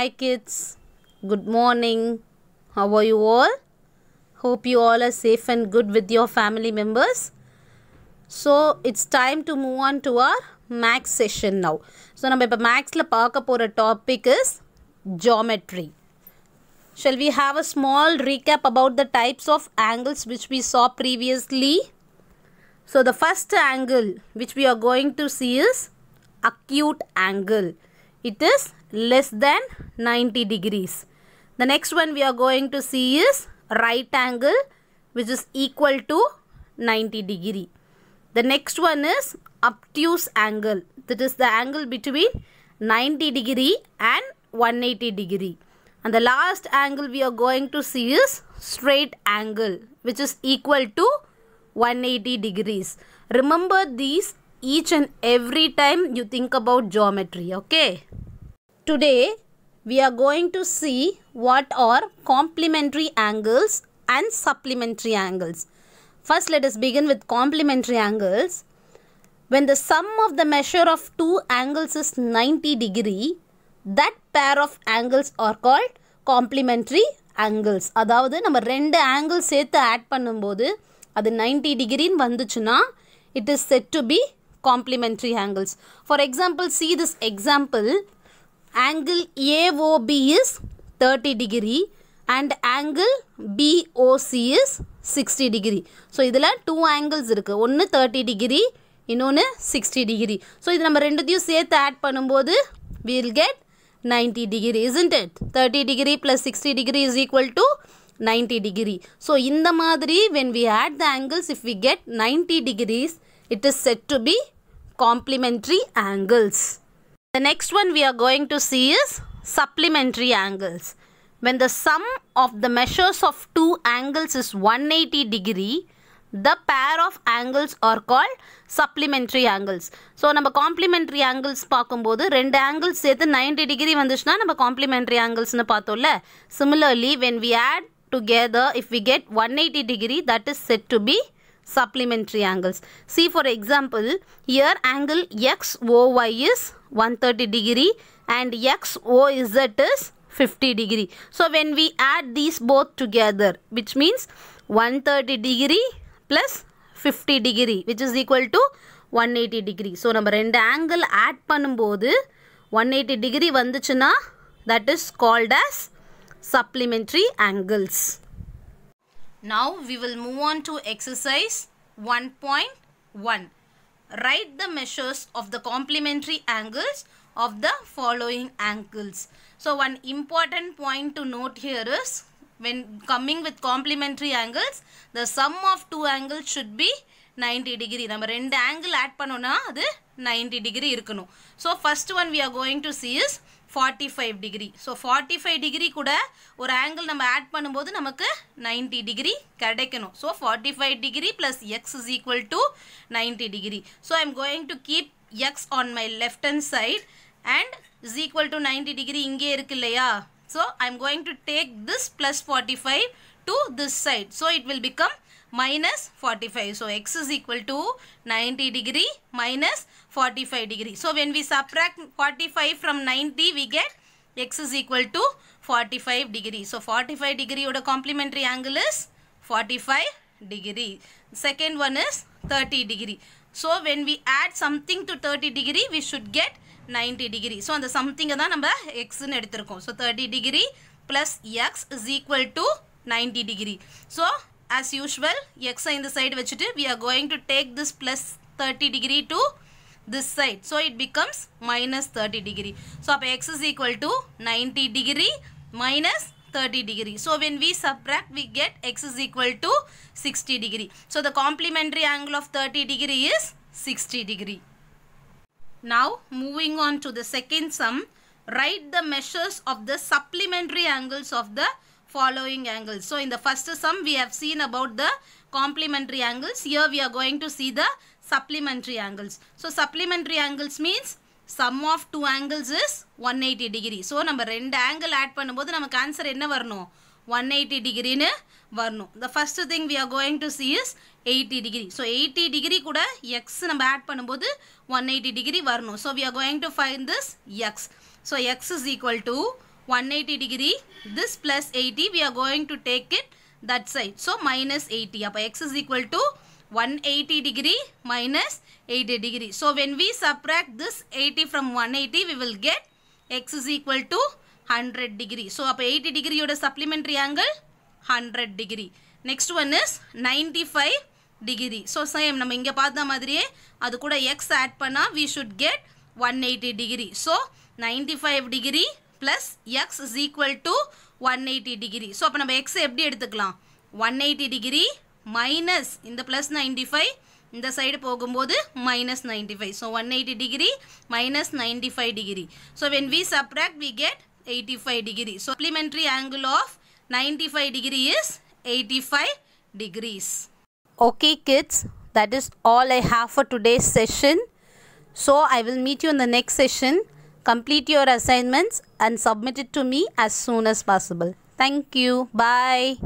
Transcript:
Hi kids, good morning. How are you all? Hope you all are safe and good with your family members. So it's time to move on to our max session now. So now we max the topic is geometry. Shall we have a small recap about the types of angles which we saw previously? So the first angle which we are going to see is acute angle. It is less than 90 degrees. The next one we are going to see is right angle which is equal to 90 degree. The next one is obtuse angle. That is the angle between 90 degree and 180 degree. And the last angle we are going to see is straight angle which is equal to 180 degrees. Remember these each and every time you think about geometry. Okay. Today, we are going to see what are complementary angles and supplementary angles. First, let us begin with complementary angles. When the sum of the measure of two angles is 90 degree, that pair of angles are called complementary angles. அதாவது நம்ம ரெண்டு angle சேர்த்து add பண்ணும்போது அது ninety டிகிரின்னு வந்துச்சுன்னா it is said to be complementary angles for example see this example angle AOB is 30 degree and angle BOC is 60 degree. So இதில் two angles இருக்குது ஒன்று தேர்ட்டி டிகிரி இன்னொன்று சிக்ஸ்டி டிகிரி ஸோ இது நம்ம ரெண்டுத்தையும் சேர்த்து ஆட் பண்ணும்போது we'll get 90 degree isn't it? Thirty degree plus 60 degree is equal to 90 degree so இந்த மாதிரி when we add the angles if we get 90 degrees it is said to be complementary angles The next one we are going to see is supplementary angles. When the sum of the measures of two angles is 180 degree, the pair of angles are called supplementary angles. So நம்ம angles angles போது, 2 angles சேத்து 90 degree வந்துச்சுனா, நம்ம complementary angles பார்த்தோம்ல similarly Similarly, when we add together, if we get 180 degree, that is said to be supplementary angles. See for example, here angle x, o, y is 130 degree and x o z is 50 degree. So when we add these both together which means 130 degree plus 50 degree which is equal to 180 degree. So நம்ம 2 angle add பண்ணும்போது 180 degree வந்துச்சுனா that is called as supplementary angles. Now we will move on to exercise 1.1. write the measures of the complementary angles of the following angles. So one important point to note here is when coming with complementary angles, the sum of two angles should be 90 degree. நம்ம ரெண்டு angle add பண்ணும்னா அது 90 degree இருக்கணும். So first one we are going to see is forty five degree so forty five degree கூட ஒரு angle நம்ம add பண்ணும்போது நமக்கு நைன்ட்டி டிகிரி கிடைக்கணும் so forty five degree plus x is equal to ninety degree so I am going to keep x on my left hand side and is equal to ninety degree இங்கே இருக்கு இல்லையா so I am going to take this plus forty five to this side so it will become minus 45. So, x is equal to 90 degree minus 45 degree. So, when we subtract 45 from 90, we get x is equal to 45 degree. So, 45 degree would a complementary angle is 45 degree. Second one is 30 degree. So, when we add something to 30 degree, we should get 90 degree. So, on the something தான் number x in எடுத்திருக்கோம். So, 30 degree plus x is equal to 90 degree. So, as usual x in the side we are going to take this plus 30 degree to this side so it becomes minus 30 degree so x is equal to 90 degree minus 30 degree so when we subtract we get x is equal to 60 degree so the complementary angle of 30 degree is 60 degree now moving on to the second sum write the measures of the supplementary angles of the following angles. So in the first sum we have seen about the complementary angles. Here we are going to see the supplementary angles. So supplementary angles means sum of two angles is 180 degree. So நம்ம ரெண்டு angle add பண்ணும்போது நமக்கு answer என்ன வரணும் 180 degree வரணும் the first thing we are going to see is 80 degree so 80 degree கூட x நம்ம add பண்ணும்போது 180 degree வரணும் so we are going to find this x so x is equal to 180 degree. This plus 80, we are going to take it that side. So, minus 80. Appa, x is equal to 180 degree minus 80 degree. So, when we subtract this 80 from 180, we will get x is equal to 100 degree. So, appa 80 degree yoda supplementary angle 100 degree. Next one is 95 degree. So, same nam inge பாத்தா madriye, adu kuda x add panna, we should get 180 degree. So, 95 degree plus x is equal to 180 degree. So, அப்ப நம்ப x எப்படி எடுத்துக்கலாம் 180 degree minus இந்த plus 95 இந்த side போகும்போது minus 95. So, 180 degree minus 95 degree. So, when we subtract we get 85 degree. So, supplementary angle of 95 degree is 85 degrees. Okay kids, that is all I have for today's session. So, I will meet you in the next session. Complete your assignments and submit it to me as soon as possible. Thank you. Bye.